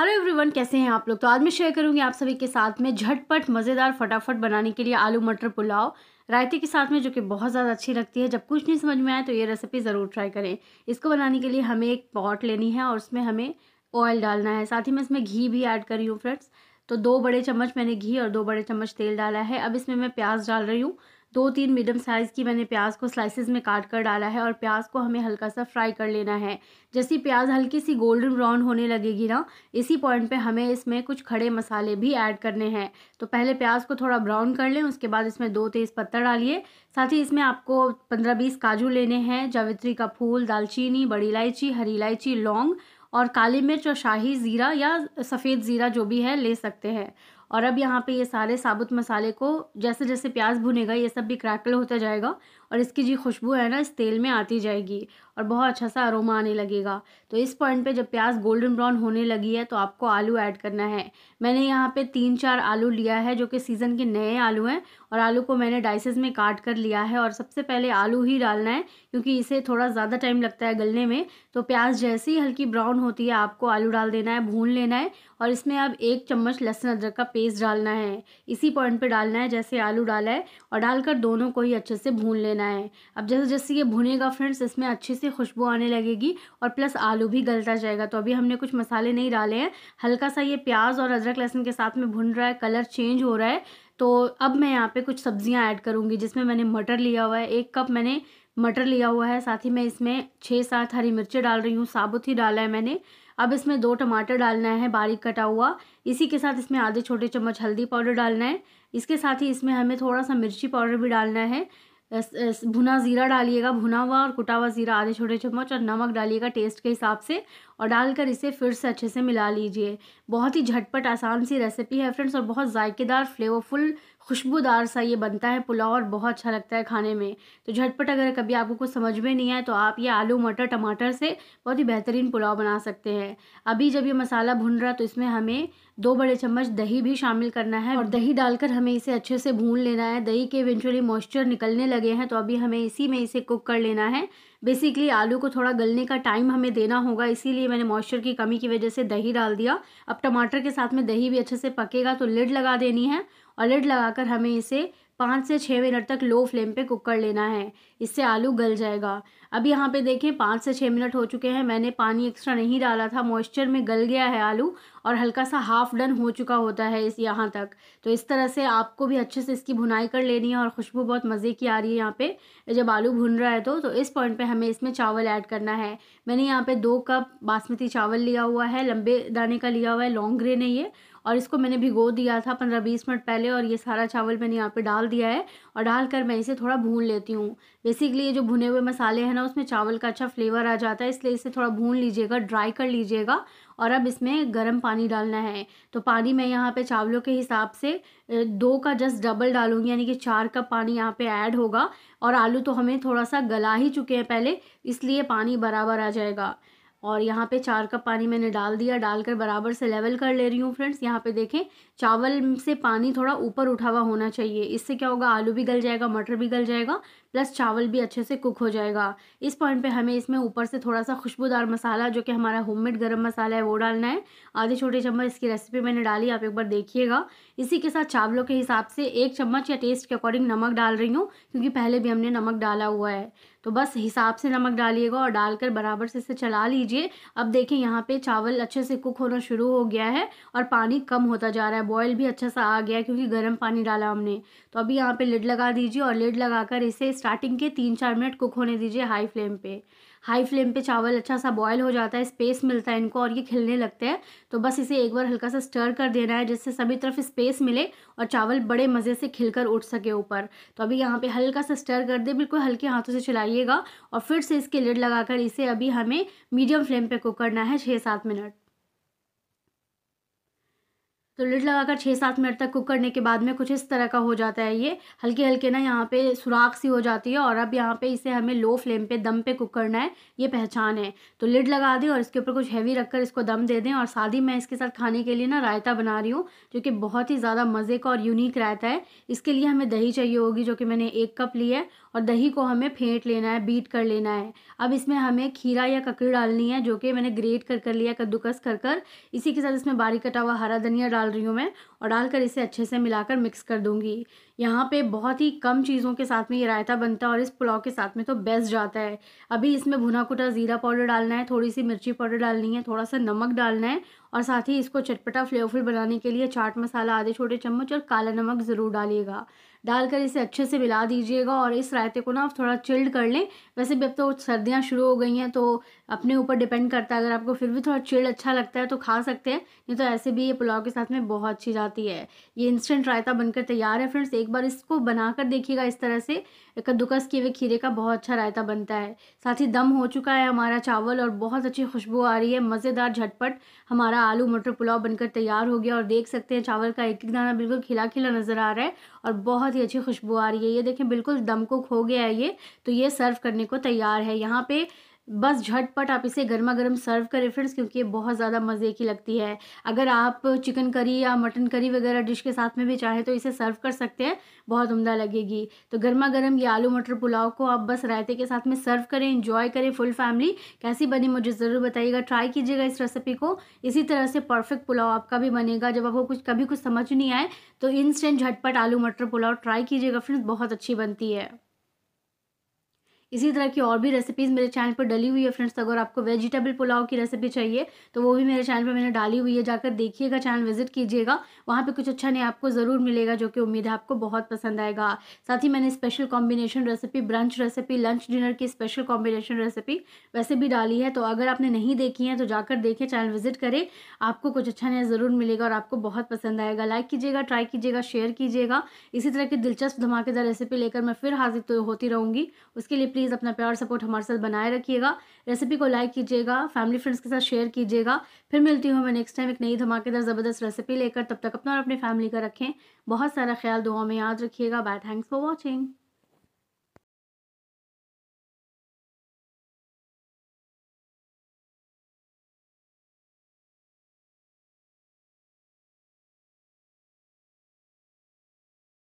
hello everyone कैसे हैं आप लोग तो आज मैं शेयर करूंगी आप सभी के साथ में झटपट मज़ेदार फटाफट बनाने के लिए आलू मटर पुलाव रायते के साथ में जो कि बहुत ज़्यादा अच्छी लगती है जब कुछ नहीं समझ में आए तो ये रेसिपी ज़रूर ट्राई करें इसको बनाने के लिए हमें एक पॉट लेनी है और उसमें हमें ऑयल डालना है साथ ही मैं इसमें घी भी ऐड कर रही हूँ फ्रेंड्स तो दो बड़े चम्मच मैंने घी और दो बड़े चम्मच तेल डाला है अब इसमें मैं प्याज डाल रही हूँ दो तीन मीडियम साइज़ की मैंने प्याज को स्लाइसेस में काट कर डाला है और प्याज को हमें हल्का सा फ्राई कर लेना है जैसे प्याज हल्की सी गोल्डन ब्राउन होने लगेगी ना इसी पॉइंट पे हमें इसमें कुछ खड़े मसाले भी ऐड करने हैं तो पहले प्याज को थोड़ा ब्राउन कर लें उसके बाद इसमें दो तेज़ पत्ता डालिए साथ ही इसमें आपको पंद्रह बीस काजू लेने हैं जावित्री का फूल दालचीनी बड़ी इलायची हरी इलायची लौंग और काली मिर्च और शाही ज़ीरा या सफ़ेद ज़ीरा जो भी है ले सकते हैं और अब यहाँ पे ये सारे साबुत मसाले को जैसे जैसे प्याज भुनेगा ये सब भी क्रैकल होता जाएगा और इसकी जी खुशबू है ना इस तेल में आती जाएगी और बहुत अच्छा सा अरोमा आने लगेगा तो इस पॉइंट पे जब प्याज गोल्डन ब्राउन होने लगी है तो आपको आलू ऐड करना है मैंने यहाँ पे तीन चार आलू लिया है जो कि सीज़न के नए आलू हैं और आलू को मैंने डाइसेस में काट कर लिया है और सबसे पहले आलू ही डालना है क्योंकि इसे थोड़ा ज़्यादा टाइम लगता है गलने में तो प्याज जैसे ही हल्की ब्राउन होती है आपको आलू डाल देना है भून लेना है और इसमें अब एक चम्मच लहसुन अदरक का पेस्ट डालना है इसी पॉइंट पे डालना है जैसे आलू डाला है और डालकर दोनों को ही अच्छे से भून लेना है अब जैसे जैसे ये भुनेगा फ्रेंड्स इसमें अच्छे से खुशबू आने लगेगी और प्लस आलू भी गलता जाएगा तो अभी हमने कुछ मसाले नहीं डाले हैं हल्का सा ये प्याज और अदरक लहसुन के साथ में भुन रहा है कलर चेंज हो रहा है तो अब मैं यहाँ पे कुछ सब्जियाँ ऐड करूँगी जिसमें मैंने मटर लिया हुआ है एक कप मैंने मटर लिया हुआ है साथ ही मैं इसमें छः सात हरी मिर्ची डाल रही हूँ साबुत ही डाला है मैंने अब इसमें दो टमाटर डालना है बारीक कटा हुआ इसी के साथ इसमें आधे छोटे चम्मच हल्दी पाउडर डालना है इसके साथ ही इसमें हमें थोड़ा सा मिर्ची पाउडर भी डालना है भुना ज़ीरा डालिएगा भुना हुआ और कुटा हुआ ज़ीरा आधे छोटे चम्मच और नमक डालिएगा टेस्ट के हिसाब से और डालकर इसे फिर से अच्छे से मिला लीजिए बहुत ही झटपट आसान सी रेसिपी है फ्रेंड्स और बहुत जायकेदार फ्लेवरफुल खुशबूदार सा ये बनता है पुलाव और बहुत अच्छा लगता है खाने में तो झटपट अगर कभी आपको कुछ समझ में नहीं आए तो आप ये आलू मटर टमाटर से बहुत ही बेहतरीन पुलाव बना सकते हैं अभी जब ये मसाला भुन रहा तो इसमें हमें दो बड़े चम्मच दही भी शामिल करना है और दही डालकर हमें इसे अच्छे से भून लेना है दही के इवेंचुअली मॉइस्चर निकलने लगे हैं तो अभी हमें इसी में इसे कुक कर लेना है बेसिकली आलू को थोड़ा गलने का टाइम हमें देना होगा इसीलिए मैंने मॉइस्चर की कमी की वजह से दही डाल दिया अब टमाटर के साथ में दही भी अच्छे से पकेगा तो लिड लगा देनी है और लिड लगाकर हमें इसे पाँच से छः मिनट तक लो फ्लेम पे कुक कर लेना है इससे आलू गल जाएगा अब यहाँ पे देखें पाँच से छः मिनट हो चुके हैं मैंने पानी एक्स्ट्रा नहीं डाला था मॉइस्चर में गल गया है आलू और हल्का सा हाफ डन हो चुका होता है इस यहाँ तक तो इस तरह से आपको भी अच्छे से इसकी भुनाई कर लेनी है और खुशबू बहुत मज़े की आ रही है यहाँ पर जब आलू भुन रहा है तो तो इस पॉइंट पर हमें इसमें चावल ऐड करना है मैंने यहाँ पर दो कप बासमती चावल लिया हुआ है लंबे दाने का लिया हुआ है लॉन्ग ग्रेन है ये और इसको मैंने भिगो दिया था पंद्रह बीस मिनट पहले और ये सारा चावल मैंने यहाँ पे डाल दिया है और डाल कर मैं इसे थोड़ा भून लेती हूँ बेसिकली ये जो भुने हुए मसाले हैं ना उसमें चावल का अच्छा फ्लेवर आ जाता है इसलिए इसे थोड़ा भून लीजिएगा ड्राई कर लीजिएगा और अब इसमें गर्म पानी डालना है तो पानी मैं यहाँ पर चावलों के हिसाब से दो का जस्ट डबल डालूंगी यानी कि चार कप पानी यहाँ पर ऐड होगा और आलू तो हमें थोड़ा सा गला ही चुके हैं पहले इसलिए पानी बराबर आ जाएगा और यहाँ पे चार कप पानी मैंने डाल दिया डालकर बराबर से लेवल कर ले रही हूँ फ्रेंड्स यहाँ पे देखें चावल से पानी थोड़ा ऊपर उठा हुआ होना चाहिए इससे क्या होगा आलू भी गल जाएगा मटर भी गल जाएगा प्लस चावल भी अच्छे से कुक हो जाएगा इस पॉइंट पे हमें इसमें ऊपर से थोड़ा सा खुशबूदार मसाला जो कि हमारा होममेड गरम मसाला है वो डालना है आधे छोटे चम्मच इसकी रेसिपी मैंने डाली आप एक बार देखिएगा इसी के साथ चावलों के हिसाब से एक चम्मच या टेस्ट के अकॉर्डिंग नमक डाल रही हूँ क्योंकि पहले भी हमने नमक डाला हुआ है तो बस हिसाब से नमक डालिएगा और डालकर बराबर से इसे चला लीजिए अब देखें यहाँ पे चावल अच्छे से कुक होना शुरू हो गया है और पानी कम होता जा रहा है बॉयल भी अच्छा सा आ गया है क्योंकि गर्म पानी डाला हमने तो अभी यहाँ पे लिड लगा दीजिए और लिड लगाकर इसे स्टार्टिंग के तीन चार मिनट कुक होने दीजिए हाई फ्लेम पे हाई फ्लेम पे चावल अच्छा सा बॉयल हो जाता है स्पेस मिलता है इनको और ये खिलने लगते हैं तो बस इसे एक बार हल्का सा स्टर कर देना है जिससे सभी तरफ स्पेस मिले और चावल बड़े मज़े से खिलकर उठ सके ऊपर तो अभी यहाँ पे हल्का सा स्टर कर दे बिल्कुल हल्के हाथों से चलाइएगा और फिर से इसके लिड लगाकर इसे अभी हमें मीडियम फ्लेम पर कुक करना है छः सात मिनट तो लिड लगाकर छः सात मिनट तक कुक करने के बाद में कुछ इस तरह का हो जाता है ये हल्के हल्के ना यहाँ पे सुराख सी हो जाती है और अब यहाँ पे इसे हमें लो फ्लेम पे दम पे कुक करना है ये पहचान है तो लिड लगा दें और इसके ऊपर कुछ हैवी रखकर इसको दम दे दें और साथ ही मैं इसके साथ खाने के लिए ना रायता बना रही हूँ जो कि बहुत ही ज़्यादा मज़े का और यूनिक रायता है इसके लिए हमें दही चाहिए होगी जो कि मैंने एक कप ली है और दही को हमें फेंट लेना है बीट कर लेना है अब इसमें हमें खीरा या ककड़ी डालनी है जो कि मैंने ग्रेट कर कर लिया कद्दूकस कर कर इसी के साथ इसमें बारीक कटा हुआ हरा धनिया डाल रही हूँ मैं और डालकर इसे अच्छे से मिलाकर मिक्स कर दूँगी यहाँ पे बहुत ही कम चीज़ों के साथ में ये रायता बनता है और इस पुलाव के साथ में तो बेस्ट जाता है अभी इसमें भुना कुटा ज़ीरा पाउडर डालना है थोड़ी सी मिर्ची पाउडर डालनी है थोड़ा सा नमक डालना है और साथ ही इसको चटपटा फ्लेवरफुल बनाने के लिए चाट मसाला आधे छोटे चम्मच और काला नमक ज़रूर डालिएगा डालकर इसे अच्छे से मिला दीजिएगा और इस रायते को ना आप थोड़ा चिल्ड कर लें वैसे भी अब तो सर्दियाँ शुरू हो गई हैं तो अपने ऊपर डिपेंड करता है अगर आपको फिर भी थोड़ा चिल्ड अच्छा लगता है तो खा सकते हैं नहीं तो ऐसे भी ये पुलाव के साथ में बहुत अच्छी जाती है ये इंस्टेंट रायता बनकर तैयार है फ्रेंड्स एक बार इसको बनाकर देखिएगा इस तरह से कद्दूकस किए हुए खीरे का बहुत अच्छा रायता बनता है साथ ही दम हो चुका है हमारा चावल और बहुत अच्छी खुशबू आ रही है मज़ेदार झटपट हमारा आलू मटर पुलाव बनकर तैयार हो गया और देख सकते हैं चावल का एक एक दाना बिल्कुल खिला खिला नज़र आ रहा है और बहुत बहुत ही अच्छी खुशबू आ रही है ये देखें बिल्कुल दम कुक हो गया है ये तो ये सर्व करने को तैयार है यहाँ पे बस झटपट आप इसे गर्मा गर्म सर्व करें फ्रेंड्स क्योंकि ये बहुत ज़्यादा मज़े की लगती है अगर आप चिकन करी या मटन करी वगैरह डिश के साथ में भी चाहें तो इसे सर्व कर सकते हैं बहुत उम्दा लगेगी तो गर्मा गर्म ये आलू मटर पुलाव को आप बस रायते के साथ में सर्व करें इंजॉय करें फुल फैमिली कैसी बनी मुझे ज़रूर बताइएगा ट्राई कीजिएगा इस रेसिपी को इसी तरह से परफेक्ट पुलाव आपका भी बनेगा जब आपको कुछ कभी कुछ समझ नहीं आए तो इंस्टेंट झटपट आलू मटर पुलाव ट्राई कीजिएगा फ्रेंड्स बहुत अच्छी बनती है इसी तरह की और भी रेसिपीज़ मेरे चैनल पर डली हुई है फ्रेंड्स तो अगर आपको वेजिटेबल पुलाव की रेसिपी चाहिए तो वो भी मेरे चैनल पर मैंने डाली हुई है जाकर देखिएगा चैनल विजिट कीजिएगा वहाँ पर कुछ अच्छा नहीं आपको ज़रूर मिलेगा जो कि उम्मीद है आपको बहुत पसंद आएगा साथ ही मैंने special combination recipe brunch recipe lunch dinner की स्पेशल कॉम्बिनेशन रेसिपी वैसे भी डाली है तो अगर आपने नहीं देखी है तो जाकर देखें चैनल विजिट करें आपको कुछ अच्छा नया ज़रूर मिलेगा और आपको बहुत पसंद आएगा लाइक कीजिएगा ट्राई कीजिएगा शेयर कीजिएगा इसी तरह की दिलचस्प धमाकेदार रेसिपी लेकर मैं फिर हाजिर तो होती रहूँगी उसके लिए प्लीज़ अपना प्यार सपोर्ट हमारे साथ बनाए रखिएगा रेसिपी को लाइक कीजिएगा फैमिली फ्रेंड्स के साथ शेयर कीजिएगा फिर मिलती हूँ मैं नेक्स्ट टाइम एक नई धमाकेदार ज़बरदस्त रेसिपी लेकर तब तक अपना और अपनी फैमिली का रखें बहुत सारा ख्याल दुआ में याद रखिएगा बाय थैंक्स फॉर वॉचिंग